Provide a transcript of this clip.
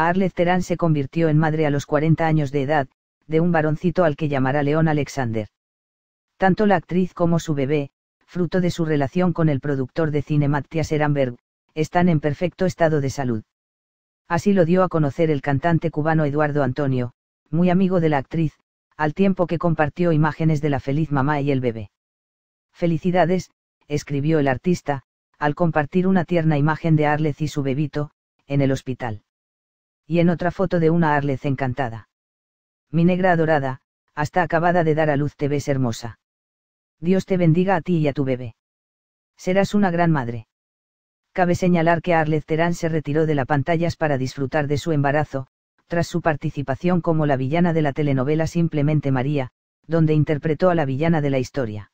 Arlette Terán se convirtió en madre a los 40 años de edad, de un varoncito al que llamará León Alexander. Tanto la actriz como su bebé, fruto de su relación con el productor de cine Matthias Ehrenberg, están en perfecto estado de salud. Así lo dio a conocer el cantante cubano Eduardo Antonio, muy amigo de la actriz, al tiempo que compartió imágenes de la feliz mamá y el bebé. Felicidades, escribió el artista, al compartir una tierna imagen de Arlette y su bebito, en el hospital y en otra foto de una Arleth encantada. Mi negra adorada, hasta acabada de dar a luz te ves hermosa. Dios te bendiga a ti y a tu bebé. Serás una gran madre. Cabe señalar que Arleth Terán se retiró de las pantallas para disfrutar de su embarazo, tras su participación como la villana de la telenovela Simplemente María, donde interpretó a la villana de la historia.